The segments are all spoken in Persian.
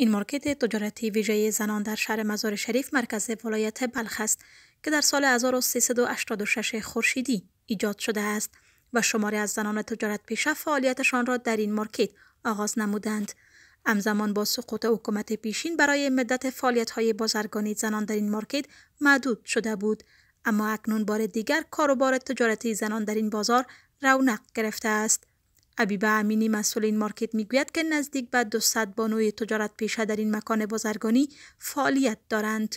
این مارکت تجارتی ویژه زنان در شهر مزار شریف مرکز ولایت بلخ است که در سال 1386 خورشیدی ایجاد شده است و شماری از زنان تجارت پیشه فعالیتشان را در این مارکت آغاز نمودند. همزمان با سقوط حکومت پیشین برای مدت فعالیت های بازرگانی زنان در این مارکت محدود شده بود اما اکنون بار دیگر کاروبار تجارتی زنان در این بازار رونق گرفته است ابیبه امینی مسئول این مارکت میگوید که نزدیک به 200 بانوی تجارت پیشه در این مکان بازرگانی فعالیت دارند.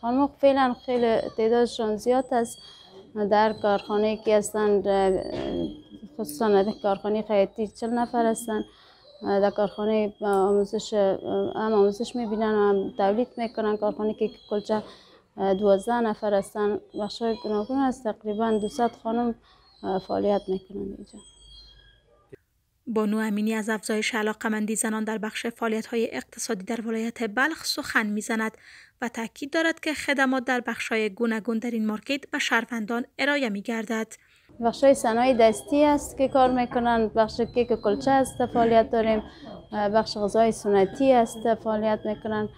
خانم فعلا خیلی تعدادشون زیاد است در کارخانه که هستند خصوصا در کارخانه خیاطی 40 نفر هستند در کارخانه آموزش هم آموزش میبینن هم تولید میکنن کارخانه که کلچه دوازده نفر هستند. بخشای گوناگون است تقریبا 200 خانم فعالیت میکنن اینجا بانو امینی از افزایش علاقمندی زنان در بخش های اقتصادی در ولایت بلخ سخن میزند و تاکید دارد که خدمات در بخش‌های گوناگون در این مارکت به شهروندان ارائه بخش های صنایع دستی است که کار کنند، بخش کیک و کلچه است فعالیت داریم بخش غذای سنتی است فعالیت میکنن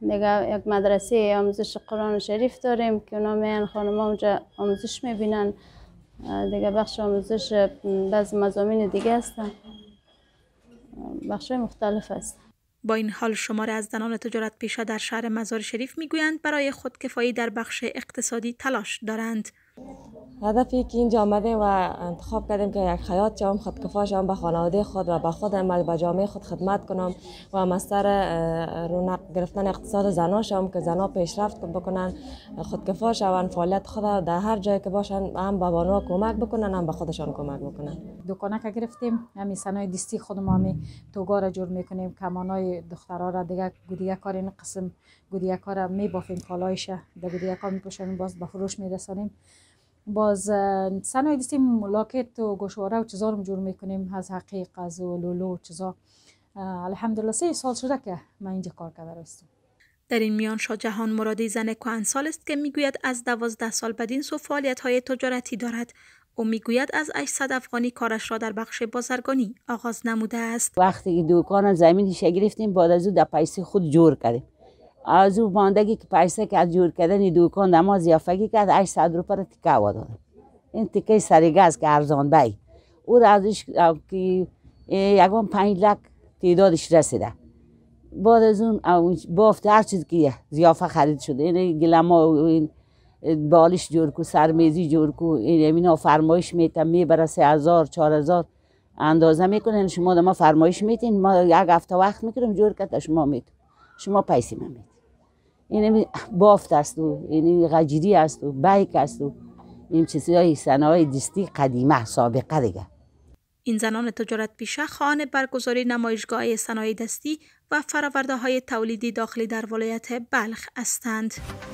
دیگه یک مدرسه آموزش قرآن شریف داریم که اونا میان اونجا آموزش میبینن دیگه بخش آموزش بعض مزامین دیگه هستن بخش مختلف است با این حال شماره از زنان تجارت پیشه در شهر مزار شریف میگویند برای خودکفایی در بخش اقتصادی تلاش دارند هدفی که اینجا آمدیم و انتخاب کردیم که یک حیات شوم خود شوم به خانواده خود و به خودم و به جامعه خود خدمت کنم و مستر رونق گرفتن اقتصاد زناشم شوم که زنا پیشرفت بکنن خودکفا شوند فعالیت خود در هر جایی که باشن هم به بانوها کمک بکنن هم به خودشان کمک بکنن دکانه که گرفتیم همین سنای دستی خود ما همی توگا جور میکنیم کمانای دخترها را دیگه گودیه کار این قسم گودیه کار را میبافیم کالایش کار باز به فروش میرسانیم باز سنای دستی ملاکت و گوشواره و چیزا رو جور میکنیم از حقیق از لولو و چیزا الحمدلله سه سال شده که من اینجا کار کرده در این میان شاه جهان مرادی زن کهن سال است که میگوید از دوازده سال بدین سو فعالیت های تجارتی دارد و میگوید از 800 افغانی کارش را در بخش بازرگانی آغاز نموده است وقتی دوکان زمینش گرفتیم بعد از او در پیسی خود جور کردیم از او که پیسه که از جور کردن دوکان دما زیافگی کرد 800 روپه را تکه و دارم. این تکه سریگه است که ارزان بی او را ازش که یکوان پنج لک تعدادش رسیده بعد از اون بافت هر چیز که زیافه خرید شده این یعنی گلما و این بالش جور کو سرمیزی جور کو این ها فرمایش میتم میبره سه هزار چهار هزار اندازه میکنن یعنی شما ما فرمایش میتین ما یک هفته وقت میکنیم جور که شما میتون شما پیسی من این یعنی بافت است و این یعنی غجری است و بیک است و این چیزهای صنایع دستی قدیمه سابقه دیگه این زنان تجارت پیشه خانه برگزاری نمایشگاه صنایع دستی و فراورده های تولیدی داخلی در ولایت بلخ هستند.